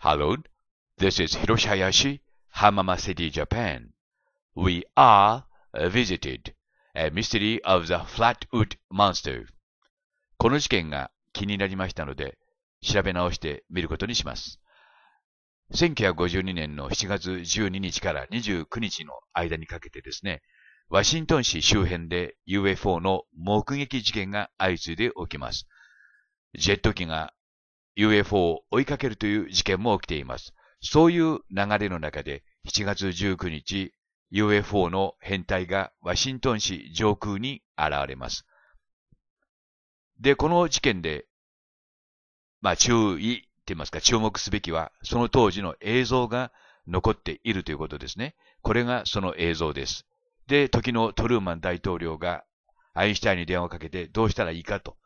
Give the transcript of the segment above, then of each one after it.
Hello, this is Hiroshi Hayashi, Hamama City, Japan. We are visited A Mystery of the Flatwood Monster. この事件が気になりましたので、調べ直してみることにします。1952年の7月12日から29日の間にかけてですね、ワシントン市周辺で UFO の目撃事件が相次いで起きます。ジェット機が UFO を追いかけるという事件も起きています。そういう流れの中で7月19日、UFO の変態がワシントン市上空に現れます。で、この事件で、まあ注意って言いますか、注目すべきは、その当時の映像が残っているということですね。これがその映像です。で、時のトルーマン大統領がアインシュタインに電話をかけてどうしたらいいかと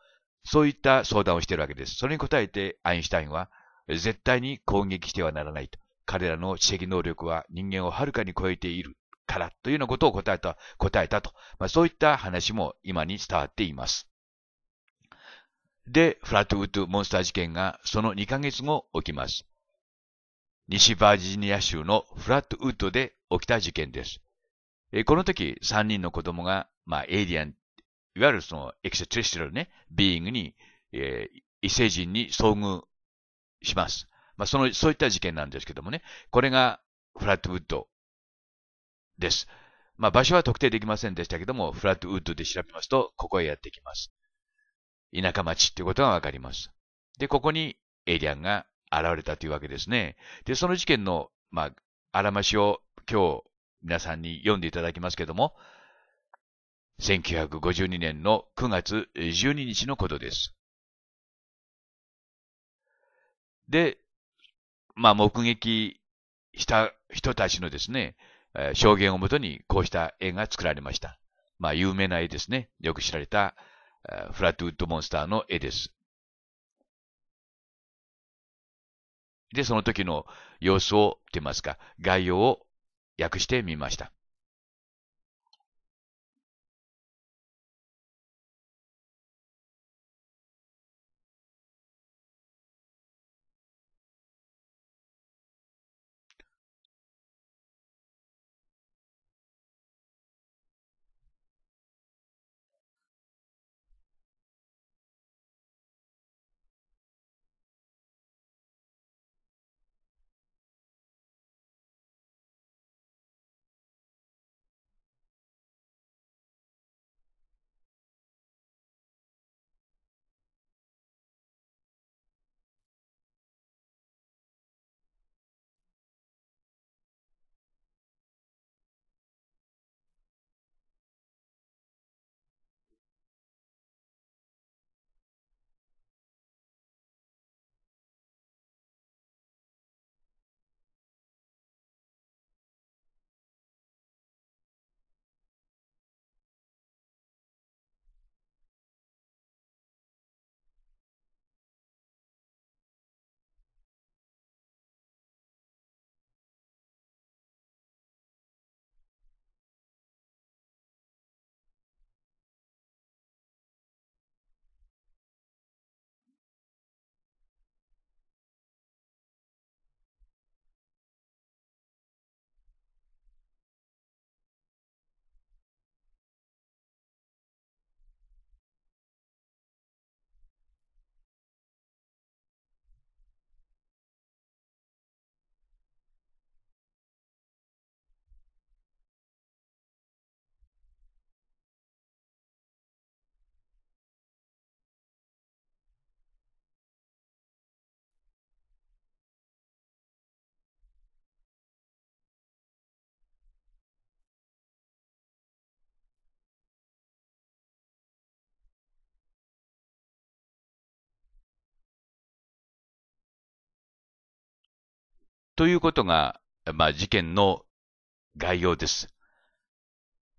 そういった相談をしているわけです。それに答えてアインシュタインは、絶対に攻撃してはならないと。彼らの知的能力は人間をはるかに超えているからというようなことを答えた、答えたと。まあ、そういった話も今に伝わっています。で、フラットウッドモンスター事件がその2ヶ月後起きます。西バージニア州のフラットウッドで起きた事件です。この時、3人の子供が、まあ、エイリアンいわゆるそのエクセテレシティラルね、ビーイングに、えー、異星人に遭遇します。まあ、その、そういった事件なんですけどもね、これがフラットウッドです。まあ、場所は特定できませんでしたけども、フラットウッドで調べますと、ここへやってきます。田舎町ということがわかります。で、ここにエイリアンが現れたというわけですね。で、その事件の、まあ、あらましを今日皆さんに読んでいただきますけども、1952年の9月12日のことです。で、まあ、目撃した人たちのですね、証言をもとにこうした絵が作られました。まあ、有名な絵ですね。よく知られたフラットウッドモンスターの絵です。で、その時の様子を、と言いますか、概要を訳してみました。ということが、まあ、事件の概要です。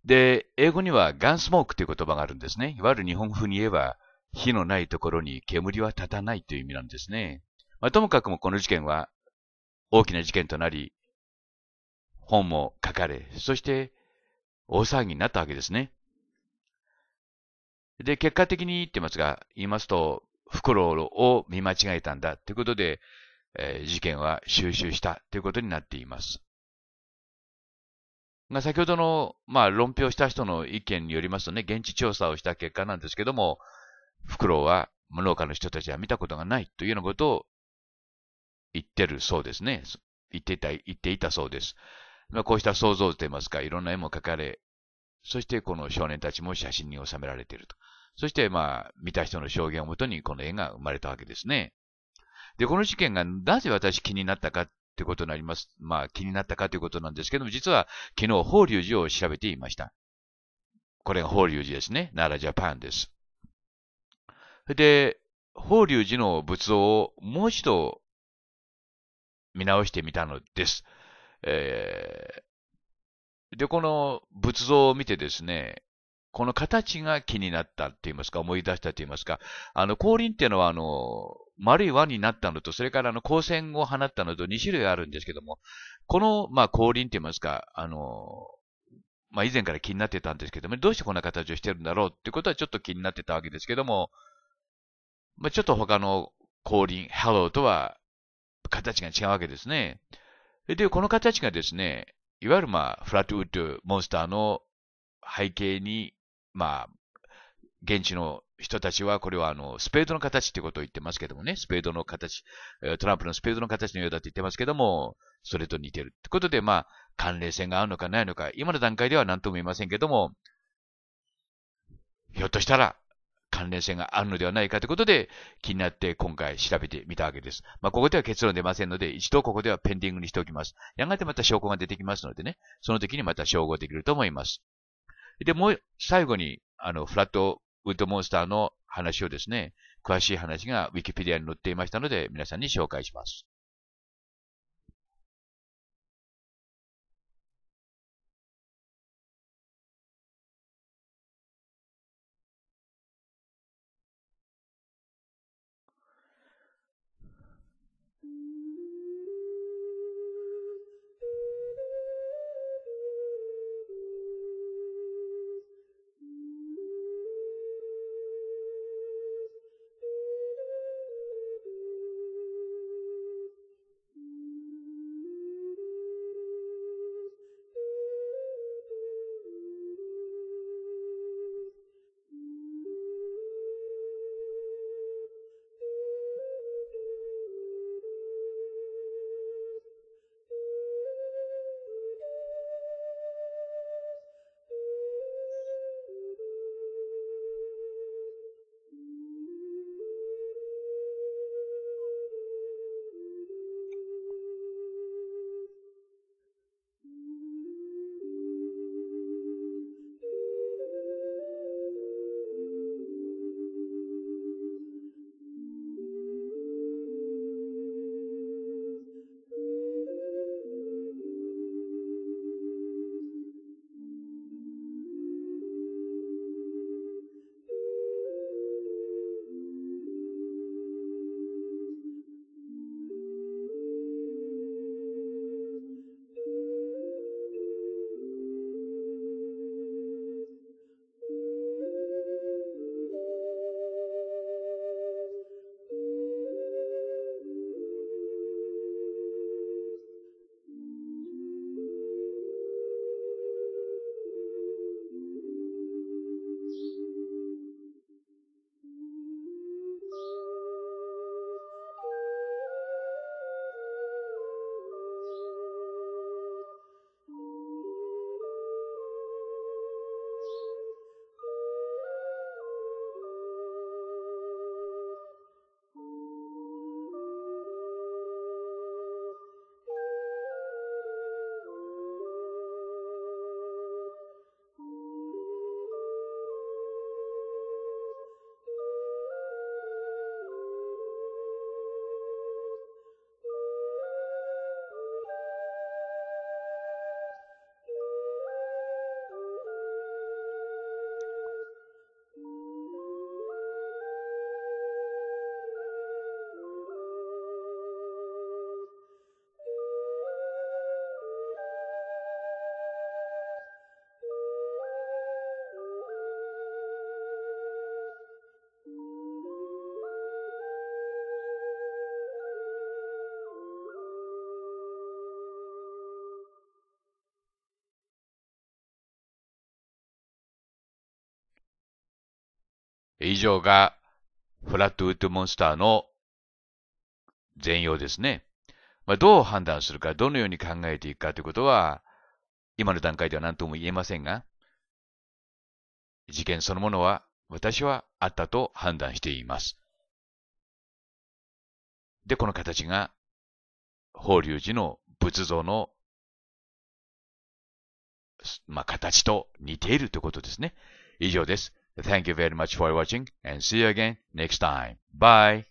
で、英語にはガンスモークという言葉があるんですね。いわゆる日本風に言えば、火のないところに煙は立たないという意味なんですね。まあ、ともかくもこの事件は大きな事件となり、本も書かれ、そして大騒ぎになったわけですね。で、結果的に言ってますが、言いますと、袋を見間違えたんだということで、えー、事件は収集したということになっています。が先ほどの、まあ、論評した人の意見によりますとね、現地調査をした結果なんですけども、フクロウは無農家の人たちは見たことがないというようなことを言ってるそうですね。言っていた、言っていたそうです。まあ、こうした想像といいますか、いろんな絵も描かれ、そしてこの少年たちも写真に収められていると。そしてまあ、見た人の証言をもとにこの絵が生まれたわけですね。で、この事件がなぜ私気になったかってことになります。まあ気になったかということなんですけども、実は昨日法隆寺を調べていました。これが法隆寺ですね。奈良ジャパンです。で、法隆寺の仏像をもう一度見直してみたのです。えー、で、この仏像を見てですね、この形が気になったって言いますか、思い出したって言いますか、あの、降臨っていうのは、あの、丸い輪になったのと、それからあの光線を放ったのと2種類あるんですけども、この、まあ、降臨て言いますか、あの、まあ、以前から気になってたんですけども、どうしてこんな形をしてるんだろうってことはちょっと気になってたわけですけども、まあ、ちょっと他の降臨、ハローとは形が違うわけですね。で、この形がですね、いわゆるまあ、フラットウッドモンスターの背景に、まあ、現地の人たちは、これはあの、スペードの形ってことを言ってますけどもね、スペードの形、トランプのスペードの形のようだって言ってますけども、それと似てるってことで、まあ、関連性があるのかないのか、今の段階では何とも言いませんけども、ひょっとしたら、関連性があるのではないかということで、気になって今回調べてみたわけです。まあ、ここでは結論出ませんので、一度ここではペンディングにしておきます。やがてまた証拠が出てきますのでね、その時にまた照合できると思います。で、もう、最後に、あの、フラットウッドモンスターの話をですね、詳しい話が Wikipedia に載っていましたので、皆さんに紹介します。以上がフラットウッドモンスターの全容ですね。まあ、どう判断するか、どのように考えていくかということは、今の段階では何とも言えませんが、事件そのものは私はあったと判断しています。で、この形が、法隆寺の仏像の、まあ、形と似ているということですね。以上です。Thank you very much for watching and see you again next time. Bye!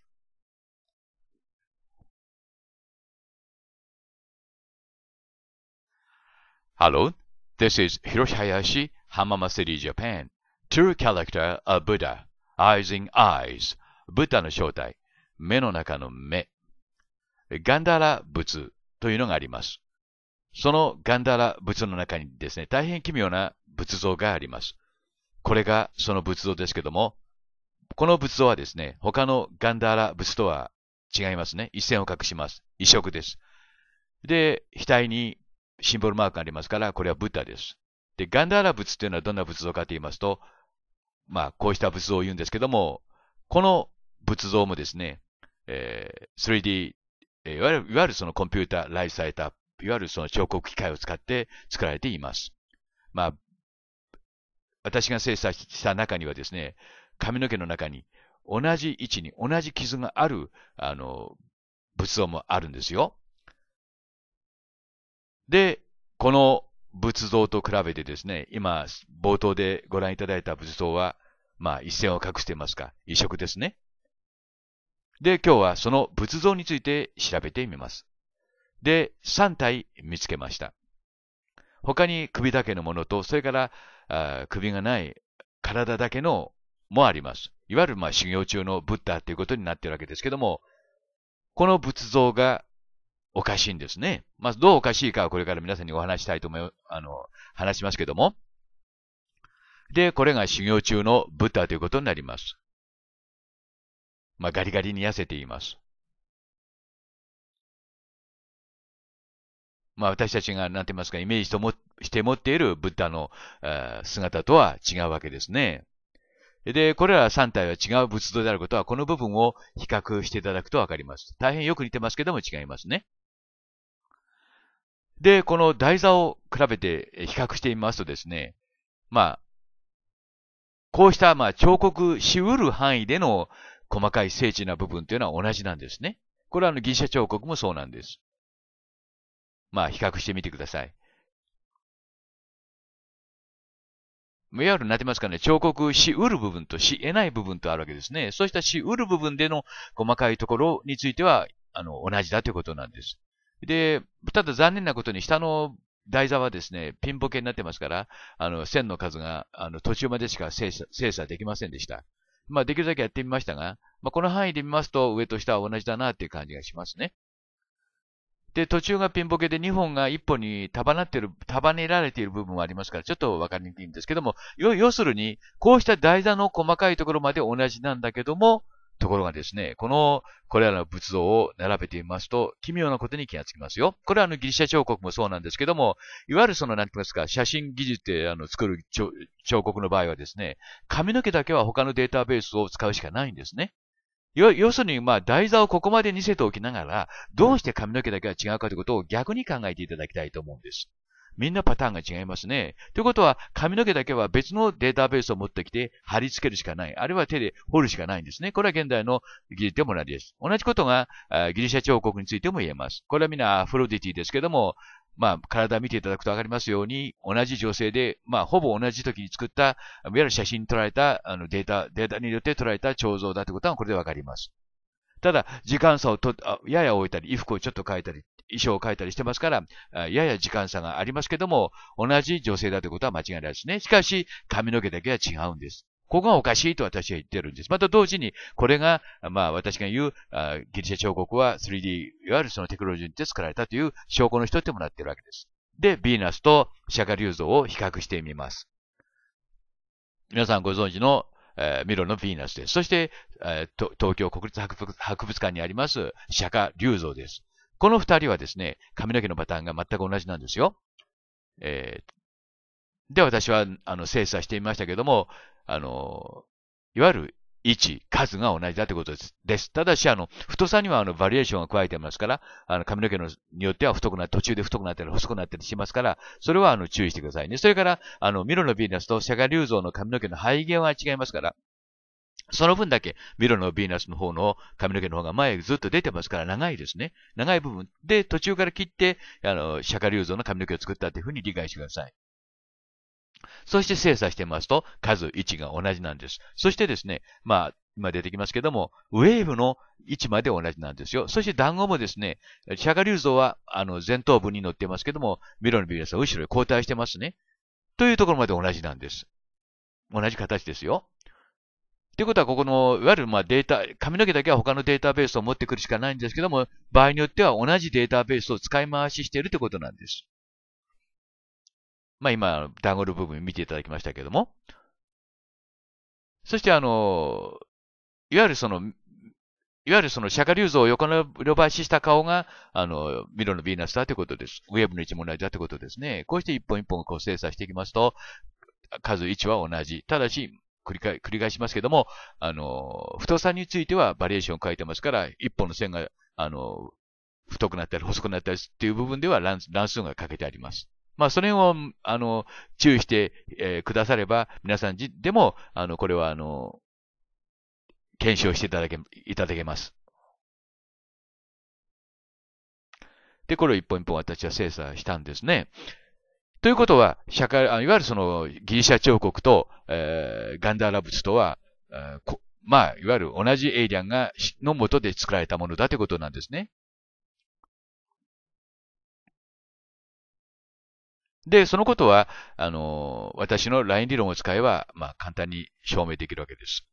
Hello, this is Hiroshi Hayashi, Hamama City, Japan. True character of Buddha, eyes in eyes, Buddha の正体、目の中の目、ガンダラ仏というのがあります。そのガンダラ仏の中にですね、大変奇妙な仏像があります。これがその仏像ですけども、この仏像はですね、他のガンダーラ仏とは違いますね。一線を隠します。異色です。で、額にシンボルマークがありますから、これはブッダです。で、ガンダーラ仏というのはどんな仏像かと言いますと、まあ、こうした仏像を言うんですけども、この仏像もですね、えー、3D、えー、いわゆる、いわゆるそのコンピューター来された、いわゆるその彫刻機械を使って作られています。まあ、私が精査した中にはですね、髪の毛の中に同じ位置に同じ傷がある、あの、仏像もあるんですよ。で、この仏像と比べてですね、今、冒頭でご覧いただいた仏像は、まあ、一線を隠していますか、移植ですね。で、今日はその仏像について調べてみます。で、3体見つけました。他に首だけのものと、それから首がない体だけのもあります。いわゆるまあ修行中のブッダということになっているわけですけども、この仏像がおかしいんですね。まあ、どうおかしいかはこれから皆さんにお話したいと思い、あの、話しますけども。で、これが修行中のブッダということになります。まあ、ガリガリに痩せています。まあ、私たちが、なんて言いますか、イメージともして持っているブッダの姿とは違うわけですね。で、これら3体は違う仏像であることは、この部分を比較していただくとわかります。大変よく似てますけども違いますね。で、この台座を比べて比較してみますとですね、まあ、こうした、まあ、彫刻しうる範囲での細かい精緻な部分というのは同じなんですね。これはあのギリシャ彫刻もそうなんです。まあ、比較してみてください。VR になってますかね、彫刻し得る部分とし得ない部分とあるわけですね。そうしたし得る部分での細かいところについては、あの、同じだということなんです。で、ただ残念なことに下の台座はですね、ピンボケになってますから、あの、線の数が、あの、途中までしか精査精査できませんでした。まあ、できるだけやってみましたが、まあ、この範囲で見ますと、上と下は同じだなっていう感じがしますね。で、途中がピンボケで2本が1本に束なってる、束ねられている部分もありますから、ちょっとわかりにくいんですけども、要するに、こうした台座の細かいところまで同じなんだけども、ところがですね、この、これらの仏像を並べてみますと、奇妙なことに気がつきますよ。これはあのギリシャ彫刻もそうなんですけども、いわゆるその、なんて言いますか、写真技術で、あの作る彫刻の場合はですね、髪の毛だけは他のデータベースを使うしかないんですね。要するに、まあ、台座をここまで見せておきながら、どうして髪の毛だけは違うかということを逆に考えていただきたいと思うんです。みんなパターンが違いますね。ということは、髪の毛だけは別のデータベースを持ってきて貼り付けるしかない。あるいは手で掘るしかないんですね。これは現代の技術でも同じです。同じことがギリシャ彫刻についても言えます。これはみんなアフロディティですけども、まあ、体見ていただくとわかりますように、同じ女性で、まあ、ほぼ同じ時に作った、いわゆる写真に撮られた、あの、データ、データによって撮られた彫像だということは、これでわかります。ただ、時間差をと、やや置いたり、衣服をちょっと変えたり、衣装を変えたりしてますから、やや時間差がありますけども、同じ女性だということは間違いないですね。しかし、髪の毛だけは違うんです。ここがおかしいと私は言ってるんです。また同時に、これが、まあ私が言う、ギリシャ彫刻は 3D、いわゆるそのテクノロジーにて作られたという証拠の一つでもなってるわけです。で、ヴィーナスと釈迦流像を比較してみます。皆さんご存知の、えー、ミロのヴィーナスです。そして、えー、東京国立博物館にあります釈迦流像です。この二人はですね、髪の毛のパターンが全く同じなんですよ。えー、で、私は、あの、精査してみましたけども、あの、いわゆる位置、数が同じだということです。ただし、あの、太さにはあの、バリエーションが加えてますから、あの、髪の毛のによっては太くな、途中で太くなったり、細くなったりしますから、それはあの、注意してくださいね。それから、あの、ミロのヴィーナスとシャガリュウゾウの髪の毛の配源は違いますから、その分だけ、ミロのヴィーナスの方の髪の毛の方が前ずっと出てますから長いですね。長い部分で途中から切って、あの、釈迦流像の髪の毛を作ったというふうに理解してください。そして精査してますと、数、位置が同じなんです。そしてですね、まあ、今出てきますけども、ウェーブの位置まで同じなんですよ。そして団子もですね、シャガュウゾ像は、あの、前頭部に乗ってますけども、ミロのビーナスは後ろに後退してますね。というところまで同じなんです。同じ形ですよ。ということは、ここの、いわゆるまあデータ、髪の毛だけは他のデータベースを持ってくるしかないんですけども、場合によっては同じデータベースを使い回ししているということなんです。まあ今、ダンゴル部分見ていただきましたけども、そしてあの、いわゆるその、いわゆるその釈迦流像を横のばしした顔が、あの、ミロのヴィーナスだということです。ウェブの一問同じだということですね。こうして一本一本こう精査していきますと、数1は同じ。ただし、繰り返繰り返しますけども、あの、太さについてはバリエーションを書いてますから、一本の線が、あの、太くなったり細くなったりっていう部分では乱数がかけてあります。まあ、それを、あの、注意して、えー、くだされば、皆さんじ、でも、あの、これは、あの、検証していただけ、いただけます。で、これを一本一本私は精査したんですね。ということは、社会、いわゆるそのギリシャ彫刻と、えー、ガンダーラ仏とは、えー、まあ、いわゆる同じエイリアンが、のもとで作られたものだということなんですね。で、そのことは、あの、私のライン理論を使えば、まあ、簡単に証明できるわけです。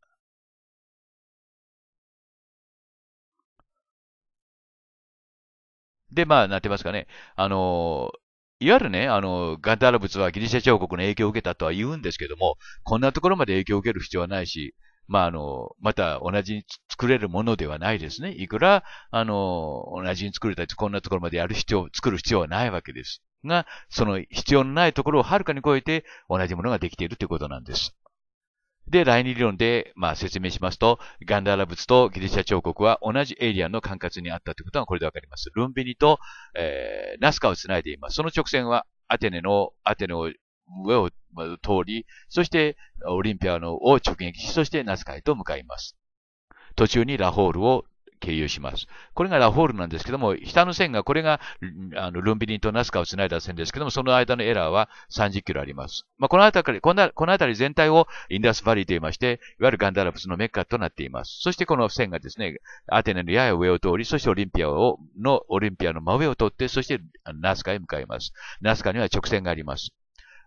で、まあ、なってますかね。あの、いわゆるね、あの、ガンダーラ仏はギリシャ彫刻の影響を受けたとは言うんですけども、こんなところまで影響を受ける必要はないし、まあ、あの、また同じに作れるものではないですね。いくら、あの、同じに作れたり、こんなところまでやる必要、作る必要はないわけです。が、その必要のないところをはるかに超えて同じものができているということなんです。で、第二理論で、まあ、説明しますと、ガンダーラ仏とギリシャ彫刻は同じエイリアンの管轄にあったということがこれでわかります。ルンビニと、えー、ナスカをつないでいます。その直線はアテネの、アテネを上を通り、そしてオリンピアのを直撃し、そしてナスカへと向かいます。途中にラホールを経由します。これがラホールなんですけども、下の線が、これがあのルンビリンとナスカをつないだ線ですけども、その間のエラーは30キロあります。まあ、この辺り、こな、この辺り全体をインダスバリーと言いまして、いわゆるガンダラプスのメッカとなっています。そしてこの線がですね、アテネのやや上を通り、そしてオリンピアを、の、オリンピアの真上を通って、そしてナスカへ向かいます。ナスカには直線があります。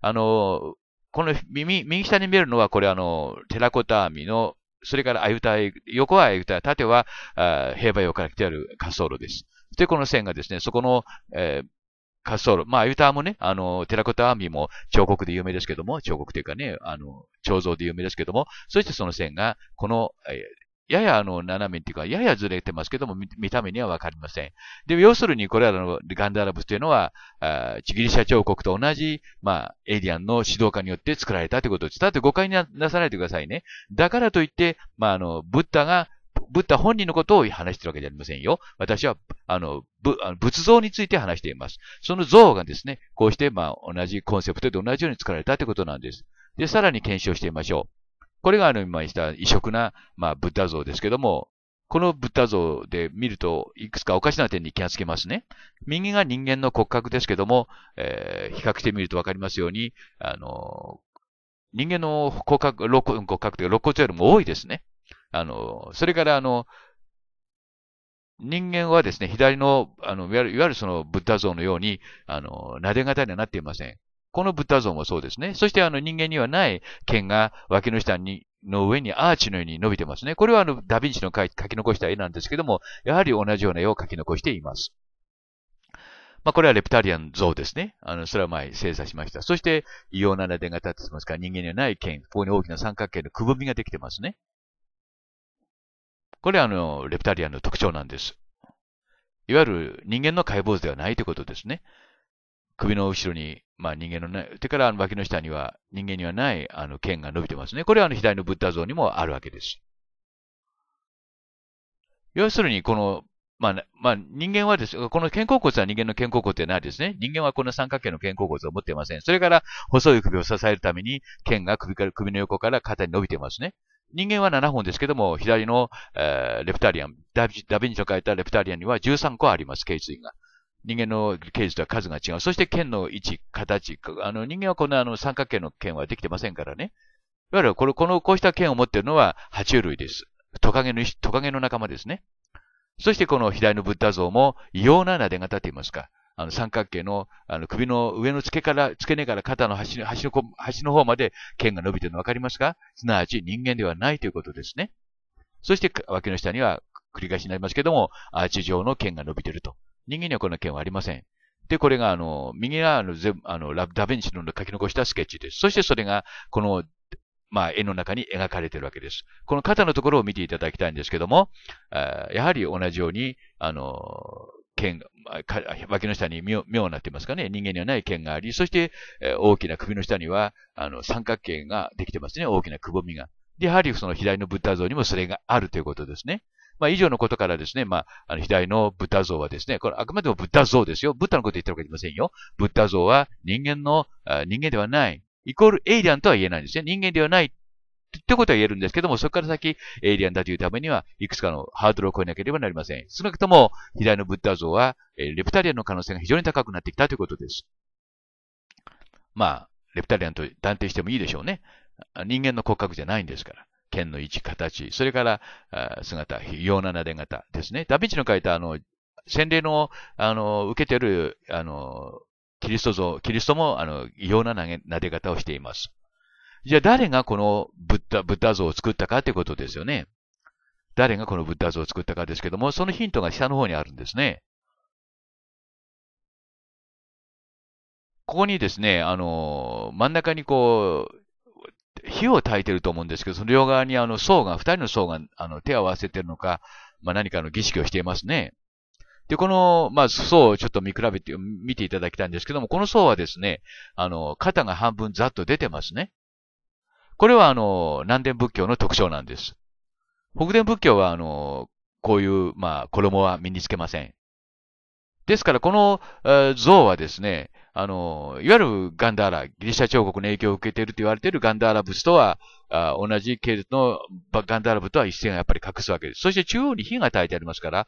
あの、この右、右下に見えるのは、これあの、テラコタ網のそれからアユタイ、横はアユタイ、縦は平和用から来てある滑走路です。で、この線がですね、そこの、えー、滑走路。まあ、アユターもね、あの、テラコタアーミーも彫刻で有名ですけども、彫刻というかね、あの、彫像で有名ですけども、そしてその線が、この、えややあの斜めっていうか、ややずれてますけども、見た目にはわかりません。で、要するにこれらのガンダーラブスというのは、あギリシャ彫刻と同じ、まあ、エイリアンの指導家によって作られたということす。だって誤解になさないでくださいね。だからといって、まあ、あの、ブッダが、ブッダ本人のことを話してるわけじゃありませんよ。私は、あの、仏像について話しています。その像がですね、こうして、まあ、同じコンセプトで同じように作られたということなんです。で、さらに検証してみましょう。これがあの今言った異色な、まあ、ブッダ像ですけども、このブッダ像で見ると、いくつかおかしな点に気がつけますね。右が人間の骨格ですけども、えー、比較してみるとわかりますように、あのー、人間の骨格、骨格というか、肋骨よりも多いですね。あのー、それからあの、人間はですね、左の、あの、いわゆるそのブッダ像のように、あの、撫で型にはなっていません。このブッダ像もそうですね。そしてあの人間にはない剣が脇の下に、の上にアーチのように伸びてますね。これはあのダヴィンチの書き残した絵なんですけども、やはり同じような絵を書き残しています。まあ、これはレプタリアン像ですね。あの、それは前精査しました。そして、異様な螺鈿が立ってますから、人間にはない剣、ここに大きな三角形のくぼみができてますね。これはあの、レプタリアンの特徴なんです。いわゆる人間の解剖図ではないということですね。首の後ろに、まあ、人間のね、手から脇の下には、人間にはない、あの、剣が伸びてますね。これはあの、左のブッダ像にもあるわけです。要するに、この、まあ、まあ、人間はです、この肩甲骨は人間の肩甲骨ではないですね。人間はこの三角形の肩甲骨を持っていません。それから、細い首を支えるために、剣が首から、首の横から肩に伸びてますね。人間は7本ですけども、左の、えー、レプタリアンダ、ダヴィンチの書いたレプタリアンには13個あります、頸椎が。人間の形ーとは数が違う。そして剣の位置、形。あの、人間はこのあの三角形の剣はできてませんからね。いわゆるこの、この、こうした剣を持っているのは爬虫類です。トカゲの、トカゲの仲間ですね。そしてこの左のブッダ像も異様ななで方と言いますか。あの三角形のあの首の上の付けから、付け根から肩の端の端の端の方まで剣が伸びているの分かりますかすなわち人間ではないということですね。そして脇の下には繰り返しになりますけども、アーチ状の剣が伸びていると。人間にはこんな権はありません。で、これが、あの、右側のあの、ダヴィンチの書き残したスケッチです。そしてそれが、この、まあ、絵の中に描かれているわけです。この肩のところを見ていただきたいんですけども、やはり同じように、あの、剣脇の下に妙妙になってますかね。人間にはない剣があり、そして、大きな首の下には、あの、三角形ができてますね。大きなくぼみが。で、やはりその左のブッダ像にもそれがあるということですね。まあ、以上のことからですね、まあ、あの、左のブッダ像はですね、これあくまでもブッダ像ですよ。ブッダのこと言ってるわけじゃありませんよ。ブッダ像は人間の、あ人間ではない。イコールエイリアンとは言えないんですね。人間ではない。ってことは言えるんですけども、そこから先、エイリアンだというためには、いくつかのハードルを超えなければなりません。少なくとも、左のブッダ像は、レプタリアンの可能性が非常に高くなってきたということです。まあ、レプタリアンと断定してもいいでしょうね。人間の骨格じゃないんですから。剣の位置、形、それから姿、様ななで方ですね。ダヴィンチの書いたあの、洗礼の、あの、受けてる、あの、キリスト像、キリストも、あの、異様な撫で方をしています。じゃあ誰がこのブッダ、ブッダ像を作ったかってことですよね。誰がこのブッダ像を作ったかですけども、そのヒントが下の方にあるんですね。ここにですね、あの、真ん中にこう、火を焚いてると思うんですけど、その両側にあの層が、二人の層があの手を合わせてるのか、まあ、何かの儀式をしていますね。で、この、まあ、層をちょっと見比べて、見ていただきたいんですけども、この層はですね、あの、肩が半分ざっと出てますね。これはあの、南伝仏教の特徴なんです。北伝仏教はあの、こういう、まあ、衣は身につけません。ですから、この、えー、像はですね、あの、いわゆるガンダーラ、ギリシャ彫刻の影響を受けていると言われているガンダーラ仏とは、あ同じ系列のガンダーラ仏とは一線がやっぱり隠すわけです。そして中央に火が焚いてありますから、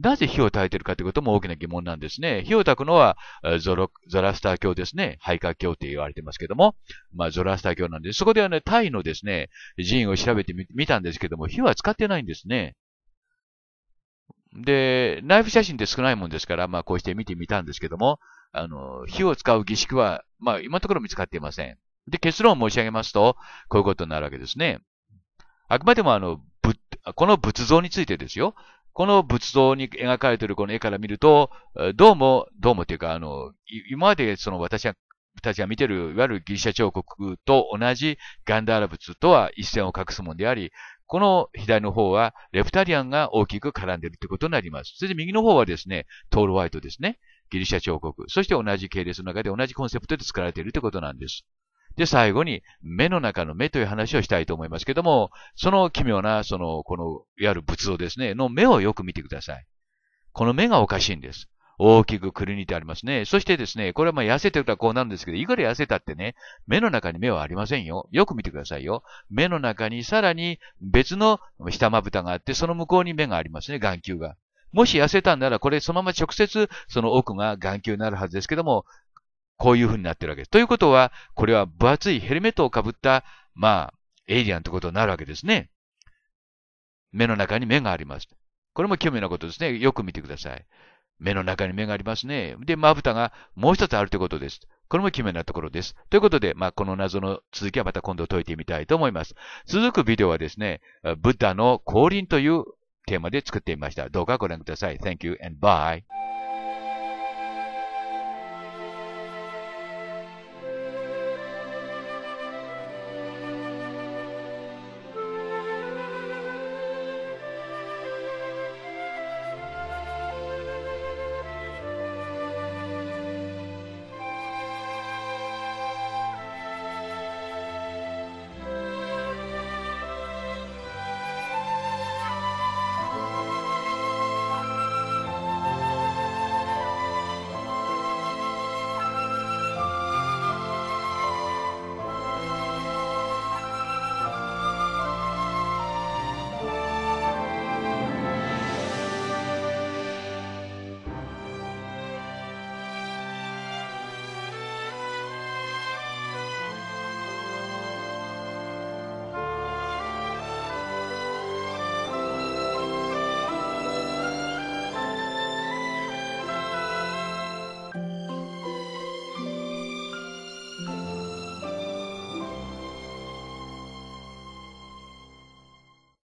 なぜ火を焚いているかということも大きな疑問なんですね。火を焚くのはゾロゾラスター教ですね。ハイカー教って言われてますけども、まあゾラスター教なんでそこではね、タイのですね、寺院を調べてみたんですけども、火は使ってないんですね。で、イフ写真って少ないもんですから、まあこうして見てみたんですけども、あの、火を使う儀式は、まあ、今のところ見つかっていません。で、結論を申し上げますと、こういうことになるわけですね。あくまでもあの、ぶこの仏像についてですよ。この仏像に描かれているこの絵から見ると、どうも、どうもというか、あの、今までその私が、たちが見てる、いわゆるギリシャ彫刻と同じガンダーラ仏とは一線を画すものであり、この左の方はレプタリアンが大きく絡んでいるということになります。それで右の方はですね、トールワイトですね。ギリシャ彫刻。そして同じ系列の中で同じコンセプトで作られているということなんです。で、最後に目の中の目という話をしたいと思いますけども、その奇妙な、その、この、いわゆる仏像ですね、の目をよく見てください。この目がおかしいんです。大きくくりにてありますね。そしてですね、これはまあ痩せてるからこうなるんですけど、いくら痩せたってね、目の中に目はありませんよ。よく見てくださいよ。目の中にさらに別の下まぶたがあって、その向こうに目がありますね、眼球が。もし痩せたんなら、これそのまま直接、その奥が眼球になるはずですけども、こういう風になってるわけです。ということは、これは分厚いヘルメットをかぶった、まあ、エイリアンということになるわけですね。目の中に目があります。これも奇妙なことですね。よく見てください。目の中に目がありますね。で、まぶたがもう一つあるということです。これも奇妙なところです。ということで、まあ、この謎の続きはまた今度解いてみたいと思います。続くビデオはですね、ブッダの降臨というテーマで作ってみました。どうかご覧ください。Thank you and bye.